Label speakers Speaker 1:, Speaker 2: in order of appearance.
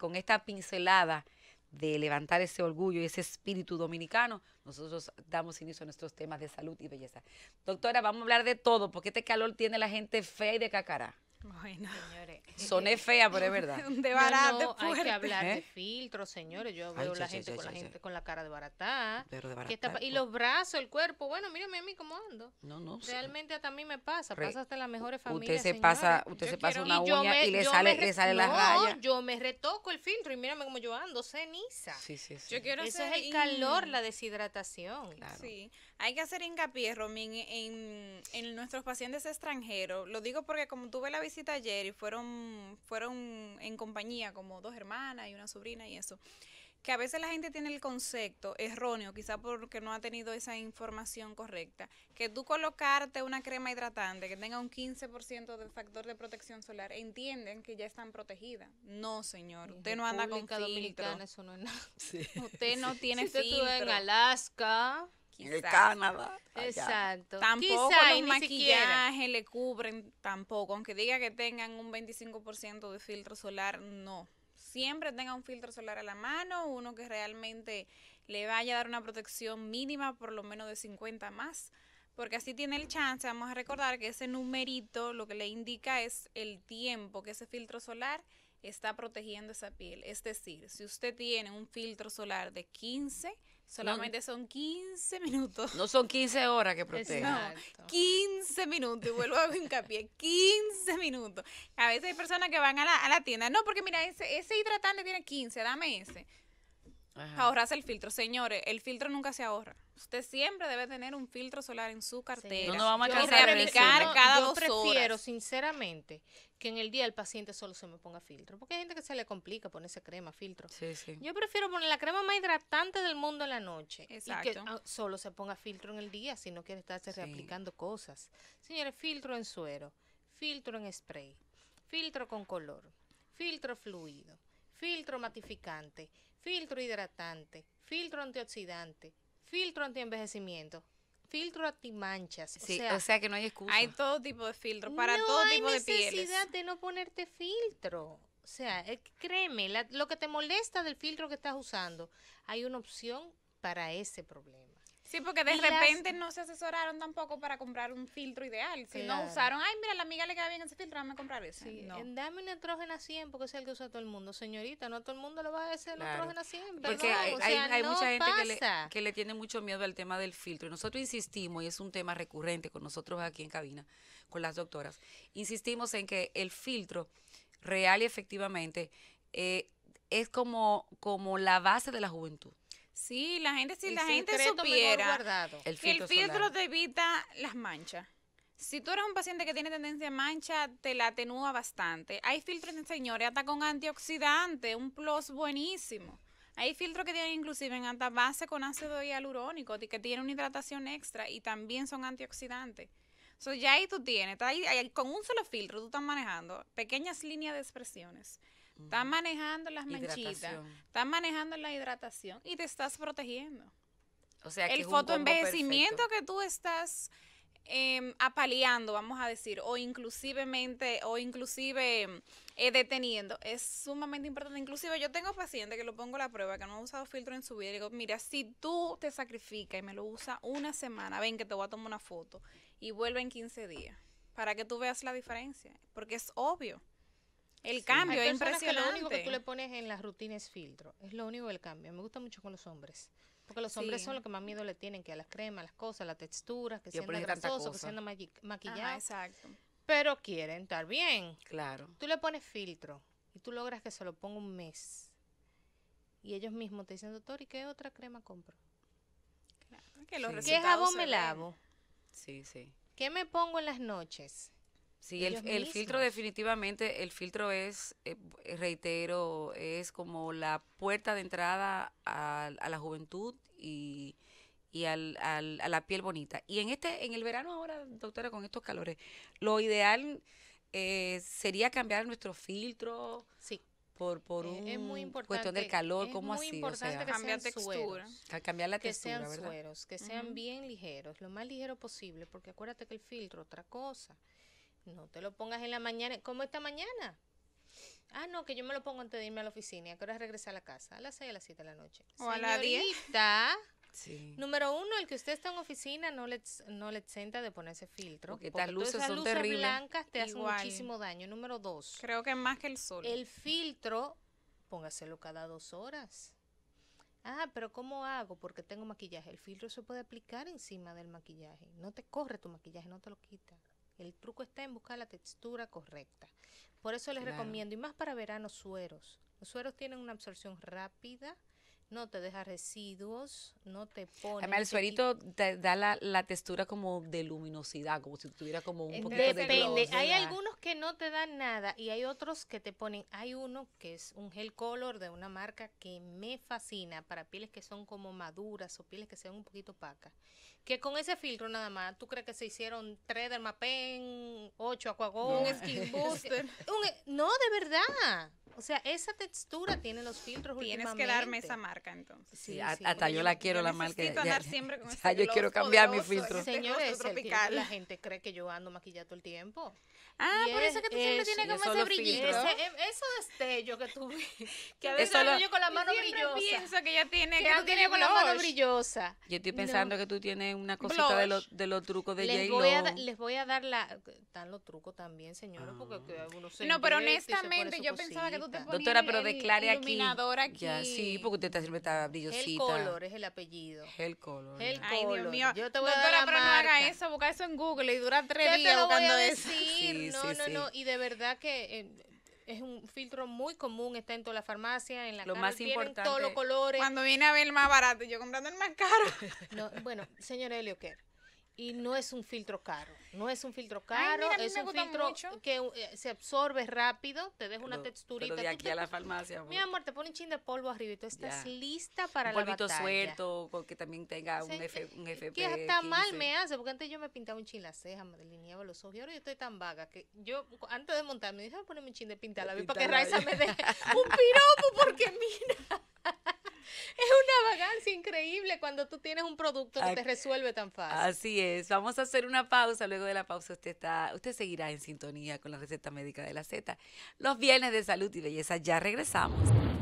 Speaker 1: con esta pincelada de levantar ese orgullo y ese espíritu dominicano, nosotros damos inicio a nuestros temas de salud y belleza. Doctora, vamos a hablar de todo, porque este calor tiene la gente fea y de cacará.
Speaker 2: Bueno, señores.
Speaker 3: Eh, Soné eh, fea,
Speaker 1: pero es verdad. de barato hay que hablar de ¿Eh?
Speaker 3: filtros, señores. Yo veo la gente con la gente con la cara de barata. Pero de barata y oh. los brazos, el cuerpo. Bueno, mírame a mí cómo ando.
Speaker 1: No, no. Realmente
Speaker 3: a mí me pasa. pasa hasta las mejores familias. Usted se pasa, usted se pasa una y uña y le sale, le sale la raya. Yo me retoco
Speaker 2: el filtro y mírame cómo yo ando, ceniza.
Speaker 1: Sí, sí, sí. Yo quiero Eso es el calor, la
Speaker 2: deshidratación. Sí. Hay que hacer hincapié, Romín, en, nuestros pacientes extranjeros. Lo digo porque como tuve la visita ayer y fueron, fueron en compañía como dos hermanas y una sobrina y eso, que a veces la gente tiene el concepto erróneo, quizá porque no ha tenido esa información correcta, que tú colocarte una crema hidratante que tenga un 15% de factor de protección solar, entienden que ya están protegidas. No, señor, usted no anda con filtro. Usted no tiene si usted en Alaska
Speaker 1: en Canadá. Exacto.
Speaker 3: Tampoco Quizá los maquillajes
Speaker 2: le cubren tampoco, aunque diga que tengan un 25% de filtro solar, no. Siempre tenga un filtro solar a la mano, uno que realmente le vaya a dar una protección mínima por lo menos de 50 más, porque así tiene el chance, vamos a recordar que ese numerito lo que le indica es el tiempo que ese filtro solar está protegiendo esa piel. Es decir, si usted tiene un filtro solar de 15, solamente son 15
Speaker 1: minutos. No son 15 horas que protege. No,
Speaker 2: 15 minutos. Y vuelvo a hacer hincapié, 15 minutos. A veces hay personas que van a la, a la tienda, no, porque mira, ese, ese hidratante tiene 15, dame ese. ahorras el filtro. Señores, el filtro nunca se ahorra usted siempre debe tener un filtro solar en su cartera. No vamos a aplicar cada yo dos prefiero, prefiero,
Speaker 3: sinceramente, que en el día el paciente solo se me ponga filtro. Porque hay gente que se le complica ponerse crema, filtro. Yo prefiero poner la crema más hidratante del mundo en la noche. Exacto. Y que ah, solo se ponga filtro en el día si no quiere estarse reaplicando cosas. Señores, filtro en suero, filtro en spray, filtro con color, filtro fluido, filtro matificante, filtro hidratante, filtro antioxidante, filtro antienvejecimiento, filtro anti-manchas, o sea, que no hay excusa. Hay todo tipo de filtro para todo tipo de pieles. No hay necesidad de no ponerte filtro. O sea, eh, créeme, lo que te molesta del filtro que estás usando, hay una opción para ese problema.
Speaker 2: Sí, porque de repente no
Speaker 3: se asesoraron tampoco para comprar un filtro ideal. Si no usaron, ay, mira, la amiga le queda bien ese filtro, vamos a comprar ese. dame un nitrógeno 100 porque es el que usa todo el mundo. Señorita, no todo el mundo lo va a hacer, el nitrógeno 100. Porque hay, hay, mucha gente
Speaker 1: que le, tiene mucho miedo al tema del filtro. Y nosotros insistimos, y es un tema recurrente con nosotros aquí en cabina, con las doctoras, insistimos en que el filtro real y efectivamente eh, es como, como la base de la juventud.
Speaker 2: Sí, la gente, si la gente supiera que el filtro te evita las manchas. Si tú eres un paciente que tiene tendencia a mancha, te la atenúa bastante. Hay filtros, señores, hasta con antioxidante, un plus buenísimo. Hay filtros que tienen inclusive en alta base con ácido hialurónico, que tienen una hidratación extra y también son antioxidantes. Entonces ya ahí tú tienes, con un solo filtro tú estás manejando pequeñas líneas de expresiones Estás manejando las manchitas, estás manejando la hidratación y te estás protegiendo.
Speaker 1: O sea, el fotoenvejecimiento
Speaker 2: que tú estás em, apaleando, vamos a decir, o inclusivemente, o inclusive eh, deteniendo, es sumamente importante. Inclusive yo tengo pacientes que lo pongo a la prueba, que no han usado filtro en su vida, y digo, mira, si tú te sacrificas y me lo usas una semana, ven que te voy a tomar una foto, y vuelve en 15 días, para que tú veas la diferencia, porque es obvio. El cambio es Que lo único que tú le
Speaker 3: pones en las rutinas es filtro. Es lo único del cambio. Me gusta mucho con los hombres. Porque los hombres son los que más miedo le tienen que a las cremas, las cosas, las texturas, que se siendo que se maqui maquillado. exacto. Pero quieren estar bien. Claro. Tú le pones filtro y tú logras que se lo ponga un mes. Y ellos mismos te dicen, doctor, ¿y qué otra crema compro? que ¿Qué me lavo?
Speaker 1: Sí, sí.
Speaker 3: ¿Qué me pongo en las noches?
Speaker 1: Sí, el, filtro definitivamente, el filtro es, eh, eh, reitero, es como la puerta de entrada a, la juventud y, y al, al, a la piel bonita. Y en este, en el verano ahora, doctora, con estos calores, lo ideal eh, sería cambiar nuestro filtro. Sí. Por, por un cuestión del calor, es ¿cómo muy Importante que cambiar sean textura. cambiar la que que sean
Speaker 3: bien ligeros, lo más ligero posible, porque acuérdate que el filtro, otra cosa. No te lo pongas en la mañana, ¿Cómo esta mañana. Ah, no, que yo me lo pongo antes de irme a la oficina. ¿A qué hora regresa a la casa? A las 6 a las 7 de la noche. O a las Sí. Número uno, el que usted está en oficina no le, no le exenta de ponerse filtro. Porque, las luces luces blancas te hacen muchísimo daño. Número dos. Creo que es más que el sol. El filtro, póngaselo cada dos horas. Ah, pero ¿cómo hago? Porque tengo maquillaje. El filtro se puede aplicar encima del maquillaje. No te corre tu maquillaje, no te lo quita. El truco está en buscar la textura correcta. Por eso les recomiendo, y más para verano, sueros. Los sueros tienen una absorción rápida no te deja residuos, no te pone... el suerito
Speaker 1: te da la, la, textura como de luminosidad, como si tuviera como un poquito de Depende, hay algunos
Speaker 3: que no te dan nada y hay otros que te ponen... Hay uno que es un gel color de una marca que me fascina para pieles que son como maduras o pieles que sean un poquito opacas, que con ese filtro nada más, tú crees que se hicieron tres Dermapen, ocho Aquagón, no. Skin Booster. Este e, no, de verdad. O sea, esa textura tiene los filtros Tienes que darme esa marca entonces. Sí,
Speaker 1: hasta yo, la quiero la marca. yo quiero cambiar mi filtro.
Speaker 3: Señores, la gente cree que yo ando maquillado todo el tiempo.
Speaker 2: Ah, por eso que tú siempre tienes como ese brillito. Eh,
Speaker 3: eso destello que tú que a veces lo, yo con la mano brillosa. pienso que ya tiene que, tú tienes con la mano
Speaker 1: brillosa. Yo estoy pensando que tú tienes una cosita de los de los trucos de les voy, a, les
Speaker 3: voy a dar la están los trucos también, señores, porque ah. No, pero honestamente yo pensaba que tú Doctora, pero declare aquí. aquí. Ya, sí,
Speaker 1: porque usted está, siempre está brillosita. El color
Speaker 3: es el apellido.
Speaker 1: El color. El Ay, Dios mío. Yo te voy Doctora,
Speaker 2: pero no haga eso, busca eso en Google y dura tres días te eso. Sí, no, no, no.
Speaker 3: Y de verdad que eh, es un filtro muy común, está en toda la farmacia, en la lo más importante, todos los colores. Cuando vine a ver el más barato, yo comprando el más caro. no, bueno, señor Helio, ¿qué? Y no es un filtro caro, no es un filtro caro, es un filtro que uh, eh, se absorbe rápido, te deja una texturita. Pero de aquí
Speaker 1: a la farmacia. Mi
Speaker 3: amor, te pone un chin de polvo arriba y tú estás lista para la batalla. Un suelto,
Speaker 1: porque también tenga un, F, eh, un eh, Que hasta mal me
Speaker 3: hace, porque antes yo me pintaba un chin la ceja, me delineaba los ojos, y ahora yo estoy tan vaga que yo, antes de montarme, dije, voy a ponerme un chin de pintar para que Raiza me dé un piropo, porque mira... Es una vagancia increíble cuando tú tienes un producto que te
Speaker 1: resuelve tan fácil. Así es. Vamos a hacer una pausa. Luego de la pausa usted está, usted seguirá en sintonía con la receta médica de la Z. Los viernes de salud y belleza ya regresamos.